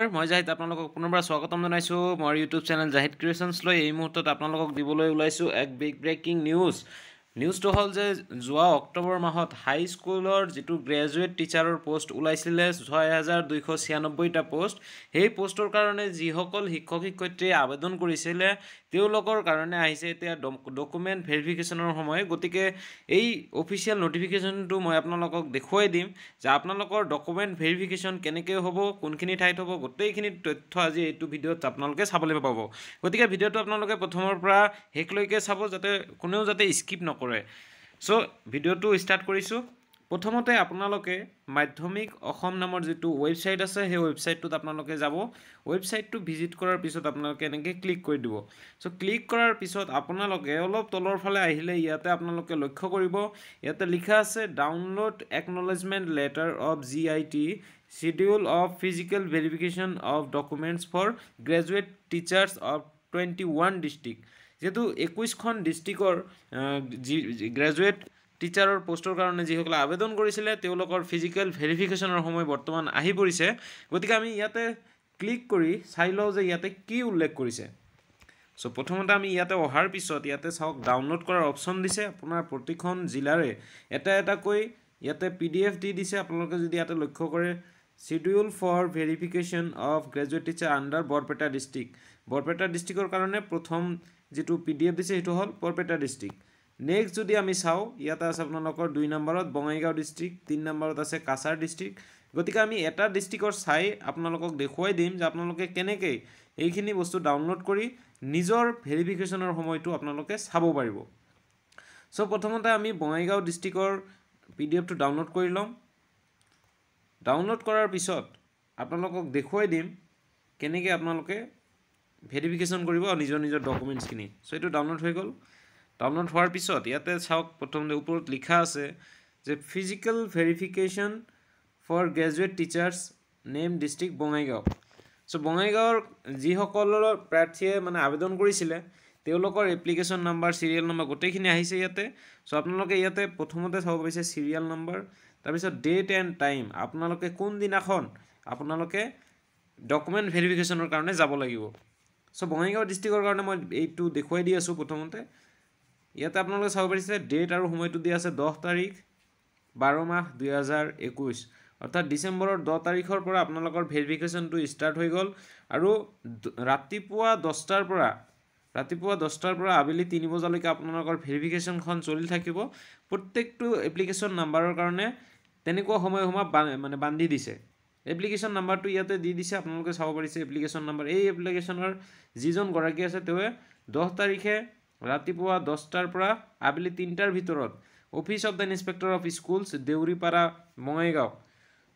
মই জাহিদ আপোনালোকক পুনৰবাৰ স্বাগতম জনাইছোঁ মই ইউটিউব চেনেল জাহিদ ক্ৰিয়েশ্যনছ লৈ এই মুহূৰ্তত আপোনালোকক দিবলৈ ওলাইছোঁ এক বিগ ব্ৰেকিং নিউজ নিউজটো হ'ল যে যোৱা অক্টোবৰ মাহত হাইস্কুলৰ যিটো গ্ৰেজুৱেট টিচাৰৰ প'ষ্ট ওলাইছিলে ছয় হাজাৰ দুইশ ছিয়ানব্বৈটা প'ষ্ট সেই প'ষ্টৰ কাৰণে যিসকল শিক্ষক শিক্ষয়িত্ৰীয়ে আবেদন কৰিছিলে তেওঁলোকৰ কাৰণে আহিছে এতিয়া ডকুমেণ্ট ভেৰিফিকেশ্যনৰ সময় গতিকে এই অফিচিয়েল নটিফিকেশ্যনটো মই আপোনালোকক দেখুৱাই দিম যে আপোনালোকৰ ডকুমেণ্ট ভেৰিফিকেশ্যন কেনেকৈ হ'ব কোনখিনি ঠাইত হ'ব গোটেইখিনি তথ্য আজি এইটো ভিডিঅ'ত আপোনালোকে চাবলৈ পাব গতিকে ভিডিঅ'টো আপোনালোকে প্ৰথমৰ পৰা শেষলৈকে চাব যাতে কোনেও যাতে স্কিপ নকৰে চ' ভিডিঅ'টো ষ্টাৰ্ট কৰিছোঁ প্ৰথমতে আপোনালোকে মাধ্যমিক অসম নামৰ যিটো ৱেবছাইট আছে সেই ৱেবছাইটটোত আপোনালোকে যাব ৱেবছাইটটো ভিজিট কৰাৰ পিছত আপোনালোকে এনেকৈ ক্লিক কৰি দিব চ' ক্লিক কৰাৰ পিছত আপোনালোকে অলপ তলৰ ফালে আহিলে ইয়াতে আপোনালোকে লক্ষ্য কৰিব ইয়াতে লিখা আছে download acknowledgement letter of G I T schedule of physical verification of documents for graduate teachers of twenty one district যিহেতু একৈছখন ডিষ্ট্ৰিক্টৰ যি গ্ৰেজুৱেট টিচাৰৰ পোষ্টৰ কাৰণে যিসকলে আবেদন কৰিছিলে তেওঁলোকৰ ফিজিকেল ভেৰিফিকেশ্যনৰ সময় বৰ্তমান আহি পৰিছে গতিকে আমি ইয়াতে ক্লিক কৰি চাই লওঁ যে ইয়াতে কি উল্লেখ কৰিছে চ' প্ৰথমতে আমি ইয়াতে অহাৰ পিছত ইয়াতে চাওক ডাউনলোড কৰাৰ অপশ্যন দিছে আপোনাৰ প্ৰতিখন জিলাৰে এটা এটাকৈ ইয়াতে পি ডি এফ দি দিছে আপোনালোকে যদি ইয়াতে লক্ষ্য কৰে schedule for verification of graduate teacher under Barpeta district Barpeta ডিষ্ট্ৰিক্টৰ কাৰণে প্ৰথম যিটো পি ডি এফ দিছে সেইটো হ'ল বৰপেটা ডিষ্ট্ৰিক্ট নেক্সট যদি আমি চাওঁ ইয়াতে আছে আপোনালোকৰ দুই নম্বৰত বঙাইগাঁও ডিষ্ট্ৰিক্ট তিনি নম্বৰত আছে কাছাৰ ডিষ্ট্ৰিক্ট গতিকে আমি এটা ডিষ্ট্ৰিকৰ চাই আপোনালোকক দেখুৱাই দিম যে আপোনালোকে কেনেকৈ এইখিনি বস্তু ডাউনলোড কৰি নিজৰ ভেৰিফিকেশ্যনৰ সময়টো আপোনালোকে চাব পাৰিব চ' প্ৰথমতে আমি বঙাইগাঁও ডিষ্ট্ৰিকৰ পি ডি এফটো ডাউনলোড কৰি ল'ম ডাউনলোড কৰাৰ পিছত আপোনালোকক দেখুৱাই দিম কেনেকৈ আপোনালোকে ভেৰিফিকেশ্যন কৰিব নিজৰ নিজৰ ডকুমেণ্টছখিনি চ' এইটো ডাউনলোড হৈ গ'ল ডাউনলোড হোৱাৰ পিছত ইয়াতে চাওক প্ৰথমতে ওপৰত লিখা আছে যে physical verification for graduate teachers name district Bongaigaon চ' বঙাইগাঁৱৰ যিসকলৰ প্ৰাৰ্থীয়ে মানে আবেদন কৰিছিলে তেওঁলোকৰ এপ্লিকেশ্যন নাম্বাৰ চিৰিয়েল নাম্বাৰ গোটেইখিনি আহিছে ইয়াতে চ' আপোনালোকে ইয়াতে প্ৰথমতে চাব পাৰিছে চিৰিয়েল নাম্বাৰ তাৰপিছত ডেট এণ্ড টাইম আপোনালোকে কোনদিনাখন আপোনালোকে ডকুমেণ্ট ভেৰিফিকেশ্যনৰ কাৰণে যাব লাগিব চ' বঙাইগাঁও ডিষ্ট্ৰিক্টৰ কাৰণে মই এইটো দেখুৱাই দি আছোঁ প্ৰথমতে ইয়াতে আপোনালোকে চাব পাৰিছে ডেট আৰু সময়টো দিয়া আছে দহ তাৰিখ বাৰ মাহ দুহেজাৰ একৈছ অৰ্থাৎ ডিচেম্বৰৰ দহ তাৰিখৰ পৰা আপোনালোকৰ ভেৰিফিকেশ্যনটো ষ্টাৰ্ট হৈ গ'ল আৰু ৰাতিপুৱা দহটাৰ পৰা ৰাতিপুৱা দহটাৰ পৰা আবেলি তিনি বজালৈকে আপোনালোকৰ ভেৰিফিকেশ্যনখন চলি থাকিব প্ৰত্যেকটো এপ্লিকেশ্যন নাম্বাৰৰ কাৰণে তেনেকুৱা সময় সময় মানে বান্ধি দিছে এপ্লিকেশ্যন নাম্বাৰটো ইয়াতে দি দিছে আপোনালোকে চাব পাৰিছে এপ্লিকেশ্যন নাম্বাৰ এই এপ্লিকেশ্যনৰ যিজন গৰাকী আছে তেওঁ দহ তাৰিখে ৰাতিপুৱা দহটাৰ পৰা আবেলি তিনিটাৰ ভিতৰত office of the inspector of schools Deuripara Bongaigaon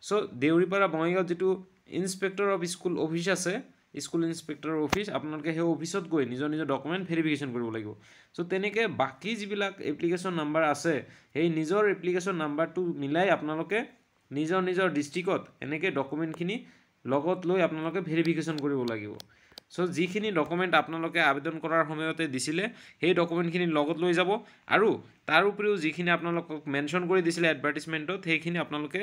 চ' দেউৰীপাৰা বঙাইগাঁৱত যিটো ইনস্পেক্টৰ অফ স্কুল অফিচ আছে স্কুল ইন্সপেক্টৰ অফিচ আপোনালোকে সেই অফিচত গৈ নিজৰ নিজৰ ডকুমেণ্ট ভেৰিফিকেশ্যন কৰিব লাগিব চ' তেনেকৈ বাকী যিবিলাক এপ্লিকেশ্যন নাম্বাৰ আছে সেই নিজৰ এপ্লিকেশ্যন নাম্বাৰটো মিলাই আপোনালোকে নিজৰ নিজৰ ডিষ্ট্ৰিকত এনেকৈ ডকুমেণ্টখিনি লগত লৈ আপোনালোকে ভেৰিফিকেশ্যন কৰিব লাগিব চ' যিখিনি ডকুমেণ্ট আপোনালোকে আবেদন কৰাৰ সময়তে দিছিলে সেই ডকুমেণ্টখিনি লগত লৈ যাব আৰু তাৰ উপৰিও যিখিনি আপোনালোকক মেনশ্যন কৰি দিছিলে এডভাৰ্টিজমেণ্টত সেইখিনি আপোনালোকে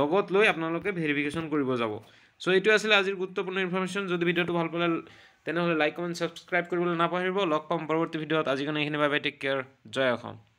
লগত লৈ আপোনালোকে ভেৰিফিকেশ্যন কৰিব যাব চ' এইটো আছিলে আজিৰ গুৰুত্বপূৰ্ণ ইনফৰ্মেশ্যন যদি ভিডিঅ'টো ভাল পালে তেনেহ'লে লাইক কমেণ্ট ছাবস্ক্ৰাইব কৰিবলৈ নাপাহৰিব লগ পাম পৰৱৰ্তী ভিডিঅ'ত আজিকালি এইখিনি বাবে টেক কেয়াৰ জয় অসম